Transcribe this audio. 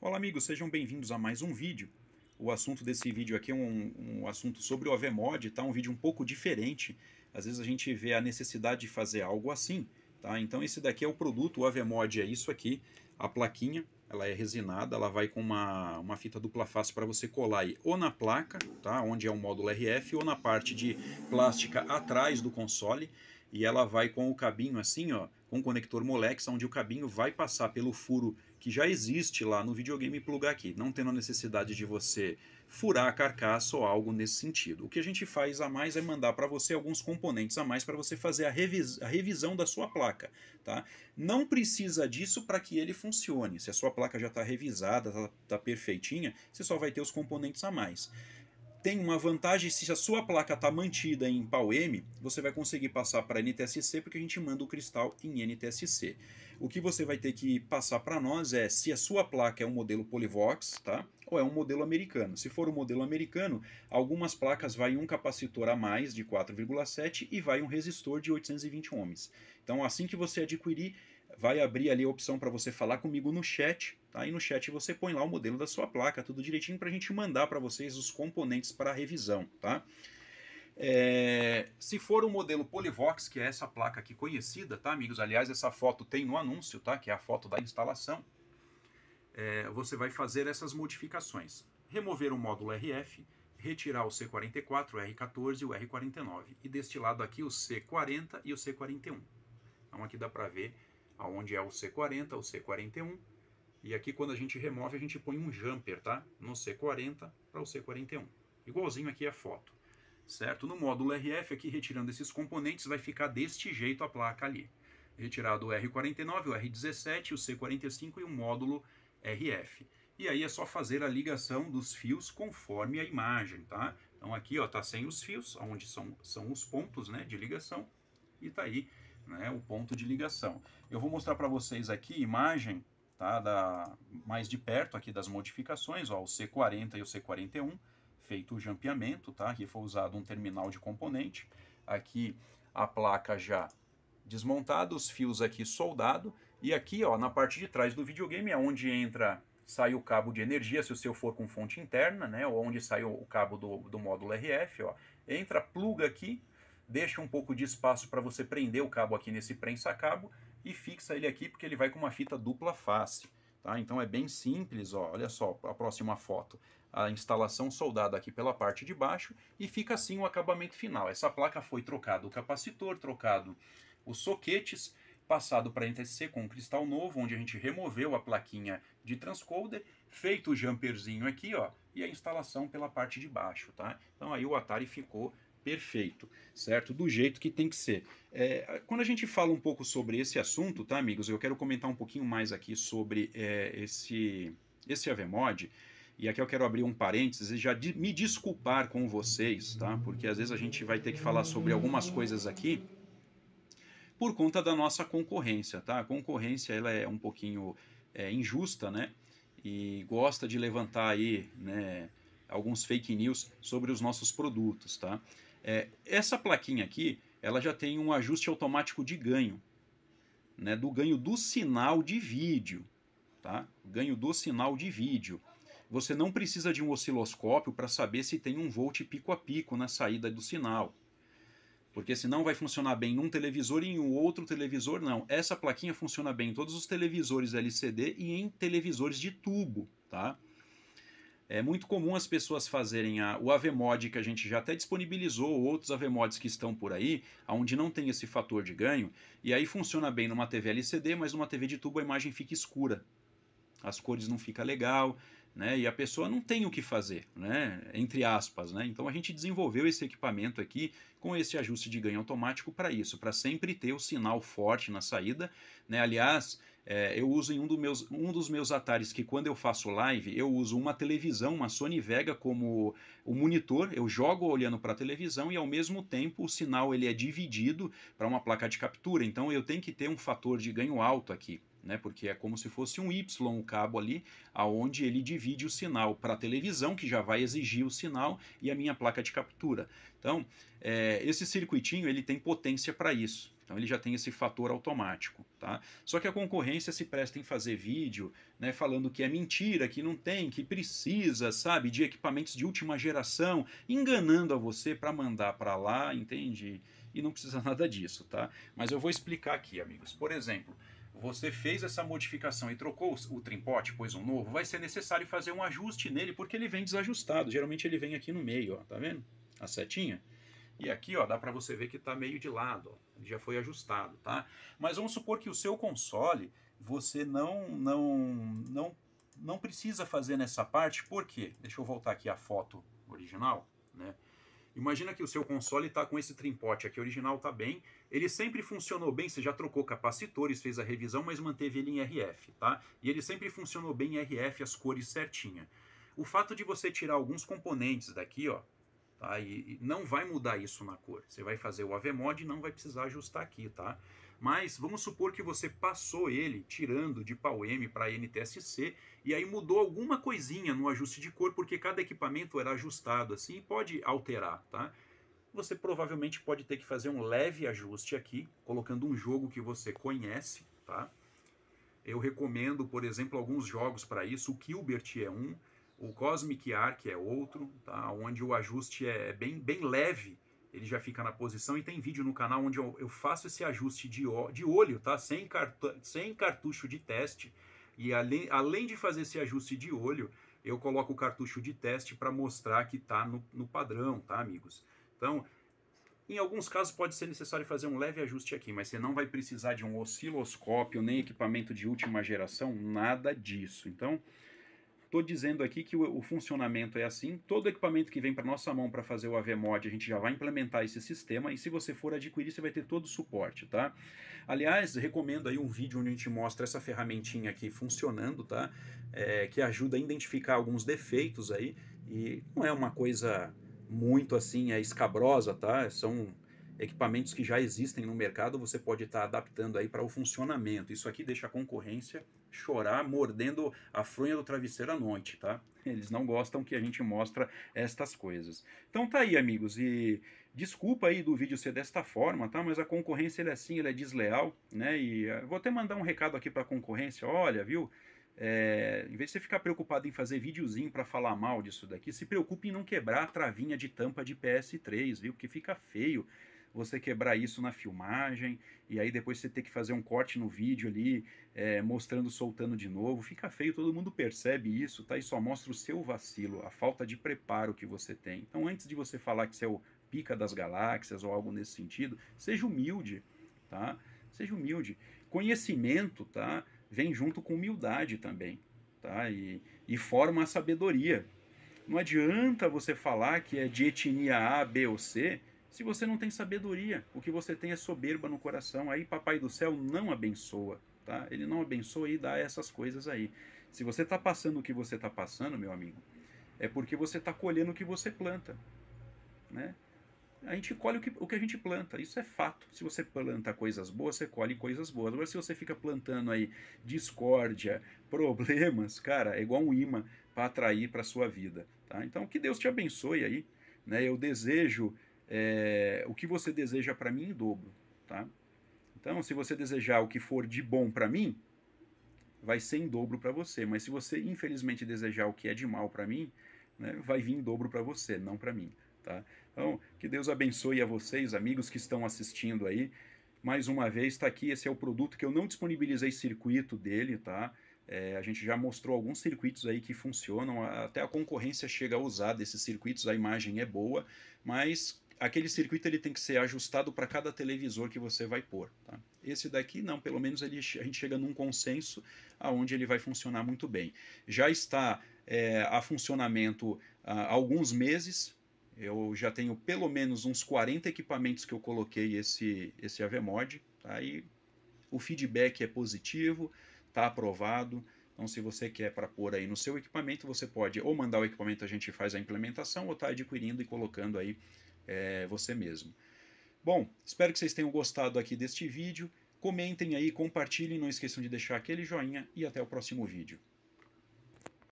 Olá amigos, sejam bem-vindos a mais um vídeo. O assunto desse vídeo aqui é um, um, assunto sobre o AVMod, tá? Um vídeo um pouco diferente. Às vezes a gente vê a necessidade de fazer algo assim, tá? Então esse daqui é o produto, o AVMod é isso aqui, a plaquinha, ela é resinada, ela vai com uma, uma fita dupla face para você colar aí ou na placa, tá? Onde é o módulo RF, ou na parte de plástica atrás do console, e ela vai com o cabinho assim, ó, com conector molex, onde o cabinho vai passar pelo furo que já existe lá no videogame e plugar aqui, não tendo a necessidade de você furar a carcaça ou algo nesse sentido. O que a gente faz a mais é mandar para você alguns componentes a mais para você fazer a, revis a, revisão da sua placa. Tá? Não precisa disso para que ele funcione. Se a sua placa já está revisada, está tá perfeitinha, você só vai ter os componentes a mais tem uma vantagem se a sua placa está mantida em PAU-M, você vai conseguir passar para NTSC porque a gente manda o cristal em NTSC. O que você vai ter que passar para nós é se a sua placa é um modelo Polivox, tá? Ou é um modelo americano. Se for um modelo americano, algumas placas vai um capacitor a mais de 4,7 e vai um resistor de 820 ohms. Então, assim que você adquirir, vai abrir ali a opção para você falar comigo no chat, tá? E no chat você põe lá o modelo da sua placa, tudo direitinho para a gente mandar para vocês os componentes para revisão, tá? É, se for o um modelo Polivox, que é essa placa aqui conhecida, tá, amigos? Aliás, essa foto tem no anúncio, tá? Que é a foto da instalação. É, você vai fazer essas modificações. Remover o módulo RF, retirar o C44, o R14 e o R49. E deste lado aqui o C40 e o C41. Então aqui dá para ver aonde é o C40, o C41. E aqui quando a gente remove, a gente põe um jumper, tá? No C40 para o C41. Igualzinho aqui a foto, certo? No módulo RF, aqui retirando esses componentes, vai ficar deste jeito a placa ali. Retirado o R49, o R17, o C45 e o módulo RF. E aí é só fazer a ligação dos fios conforme a imagem, tá? Então aqui, ó, tá sem os fios, onde são, são os pontos, né, de ligação. E tá aí né, o ponto de ligação. Eu vou mostrar para vocês aqui imagem tá, da, mais de perto aqui das modificações, ó, o C40 e o C41, feito o jampeamento, tá? Aqui foi usado um terminal de componente, aqui a placa já desmontada, os fios aqui soldado, e aqui ó, na parte de trás do videogame é onde entra, sai o cabo de energia, se o seu for com fonte interna, né? Ou onde sai o, o cabo do, do módulo RF, ó. Entra, pluga aqui, deixa um pouco de espaço para você prender o cabo aqui nesse prensa-cabo e fixa ele aqui porque ele vai com uma fita dupla face. Tá? Então é bem simples, ó, olha só a próxima foto. A instalação soldada aqui pela parte de baixo e fica assim o acabamento final. Essa placa foi trocado o capacitor, trocado os soquetes, passado para NTC com um cristal novo, onde a gente removeu a plaquinha de transcoder, feito o jumperzinho aqui, ó, e a instalação pela parte de baixo, tá? Então aí o Atari ficou perfeito, certo? Do jeito que tem que ser. É, quando a gente fala um pouco sobre esse assunto, tá, amigos? Eu quero comentar um pouquinho mais aqui sobre é, esse, esse AVMOD. E aqui eu quero abrir um parênteses e já de, me desculpar com vocês, tá? Porque às vezes a gente vai ter que falar sobre algumas coisas aqui por conta da nossa concorrência, tá? A concorrência ela é um pouquinho é, injusta, né? E gosta de levantar aí, né? Alguns fake news sobre os nossos produtos, tá? É, essa plaquinha aqui, ela já tem um ajuste automático de ganho, né, do ganho do sinal de vídeo, tá? Ganho do sinal de vídeo. Você não precisa de um osciloscópio para saber se tem um volt pico a pico na saída do sinal. Porque senão vai funcionar bem num televisor e em um outro televisor não. Essa plaquinha funciona bem em todos os televisores LCD e em televisores de tubo, tá? É muito comum as pessoas fazerem a, o AVMod, que a gente já até disponibilizou, outros AVMods que estão por aí, onde não tem esse fator de ganho, e aí funciona bem numa TV LCD, mas numa TV de tubo a imagem fica escura. As cores não ficam legal, né? E a pessoa não tem o que fazer, né? Entre aspas, né? Então a gente desenvolveu esse equipamento aqui com esse ajuste de ganho automático para isso, para sempre ter o sinal forte na saída, né? Aliás, é, eu uso em um, do meus, um dos meus atares que quando eu faço live, eu uso uma televisão, uma Sony Vega como o monitor, eu jogo olhando para a televisão e ao mesmo tempo o sinal ele é dividido para uma placa de captura, então eu tenho que ter um fator de ganho alto aqui né? Porque é como se fosse um Y o cabo ali, aonde ele divide o sinal para a televisão, que já vai exigir o sinal, e a minha placa de captura. Então, é, esse circuitinho ele tem potência para isso. Então ele já tem esse fator automático, tá? Só que a concorrência se presta em fazer vídeo, né, falando que é mentira, que não tem, que precisa, sabe, de equipamentos de última geração, enganando a você para mandar para lá, entende? E não precisa nada disso, tá? Mas eu vou explicar aqui, amigos. Por exemplo, você fez essa modificação e trocou o trimpote, pôs um novo, vai ser necessário fazer um ajuste nele, porque ele vem desajustado. Geralmente ele vem aqui no meio, ó, tá vendo? A setinha. E aqui, ó, dá para você ver que está meio de lado, ó, já foi ajustado, tá? Mas vamos supor que o seu console você não não não não precisa fazer nessa parte, por quê? Deixa eu voltar aqui à foto original, né? Imagina que o seu console está com esse trimpote aqui, o original está bem, ele sempre funcionou bem, você já trocou capacitores, fez a revisão, mas manteve ele em RF, tá? E ele sempre funcionou bem em RF, as cores certinha. O fato de você tirar alguns componentes daqui, ó, tá? E, e não vai mudar isso na cor. Você vai fazer o AVMOD e não vai precisar ajustar aqui, tá? Mas vamos supor que você passou ele tirando de PAU-M para NTSC e aí mudou alguma coisinha no ajuste de cor, porque cada equipamento era ajustado assim e pode alterar, tá? Você provavelmente pode ter que fazer um leve ajuste aqui, colocando um jogo que você conhece, tá? Eu recomendo, por exemplo, alguns jogos para isso. O Kilbert é um, o Cosmic Arc é outro, tá? onde o ajuste é bem, bem leve ele já fica na posição e tem vídeo no canal onde eu, eu faço esse ajuste de, de olho, tá? Sem, cartu, sem cartucho de teste. E além, além de fazer esse ajuste de olho, eu coloco o cartucho de teste para mostrar que está no, no padrão, tá, amigos? Então, em alguns casos pode ser necessário fazer um leve ajuste aqui, mas você não vai precisar de um osciloscópio, nem equipamento de última geração, nada disso. Então, Estou dizendo aqui que o, o, funcionamento é assim. Todo equipamento que vem para nossa mão para fazer o AVMod, a gente já vai implementar esse sistema. E se você for adquirir, você vai ter todo o suporte, tá? Aliás, recomendo aí um vídeo onde a gente mostra essa ferramentinha aqui funcionando, tá? É, que ajuda a identificar alguns defeitos aí. E não é uma coisa muito assim, é escabrosa, tá? São equipamentos que já existem no mercado, você pode estar tá adaptando aí para o funcionamento. Isso aqui deixa a concorrência chorar mordendo a fronha do travesseiro à noite, tá? Eles não gostam que a gente mostra estas coisas. Então tá aí, amigos, e desculpa aí do vídeo ser desta forma, tá? Mas a concorrência ele é assim, ele é desleal, né? E eh, vou até mandar um recado aqui para a concorrência, olha, viu? É, em vez de você ficar preocupado em fazer videozinho para falar mal disso daqui, se preocupe em não quebrar a travinha de tampa de PS3, viu? Porque fica feio você quebrar isso na filmagem, e aí depois você ter que fazer um corte no vídeo ali, é, mostrando, soltando de novo, fica feio, todo mundo percebe isso, tá? E só mostra o seu vacilo, a falta de preparo que você tem. Então, antes de você falar que você é o pica das galáxias ou algo nesse sentido, seja humilde, tá? Seja humilde. Conhecimento, tá? Vem junto com humildade também, tá? E, e forma a sabedoria. Não adianta você falar que é de etnia A, B ou C se você não tem sabedoria, o que você tem é soberba no coração, aí Papai do Céu não abençoa. Tá? Ele não abençoa e dá essas coisas aí. Se você está passando o que você está passando, meu amigo, é porque você está colhendo o que você planta. Né? A gente colhe o que, o que a gente planta, isso é fato. Se você planta coisas boas, você colhe coisas boas. Agora, se você fica plantando aí discórdia, problemas, cara, é igual um imã para atrair para sua vida. Tá? Então, que Deus te abençoe aí. Né? Eu desejo é, o que você deseja para mim em dobro, tá? Então, se você desejar o que for de bom para mim, vai ser em dobro para você. Mas se você infelizmente desejar o que é de mal para mim, né, vai vir em dobro para você, não para mim, tá? Então, que Deus abençoe a vocês, amigos que estão assistindo aí. Mais uma vez, está aqui. Esse é o produto que eu não disponibilizei circuito dele, tá? É, a gente já mostrou alguns circuitos aí que funcionam, até a concorrência chega a usar desses circuitos, a imagem é boa, mas aquele circuito ele tem que ser ajustado para cada televisor que você vai pôr. Tá? Esse daqui não, pelo menos ele, a gente chega num consenso aonde ele vai funcionar muito bem. Já está é, a funcionamento há alguns meses, eu já tenho pelo menos uns 40 equipamentos que eu coloquei esse, esse AVMOD, tá? e o feedback é positivo, está aprovado, então, se você quer para pôr aí no seu equipamento, você pode ou mandar o equipamento, a gente faz a implementação, ou está adquirindo e colocando aí é, você mesmo. Bom, espero que vocês tenham gostado aqui deste vídeo. Comentem aí, compartilhem, não esqueçam de deixar aquele joinha e até o próximo vídeo.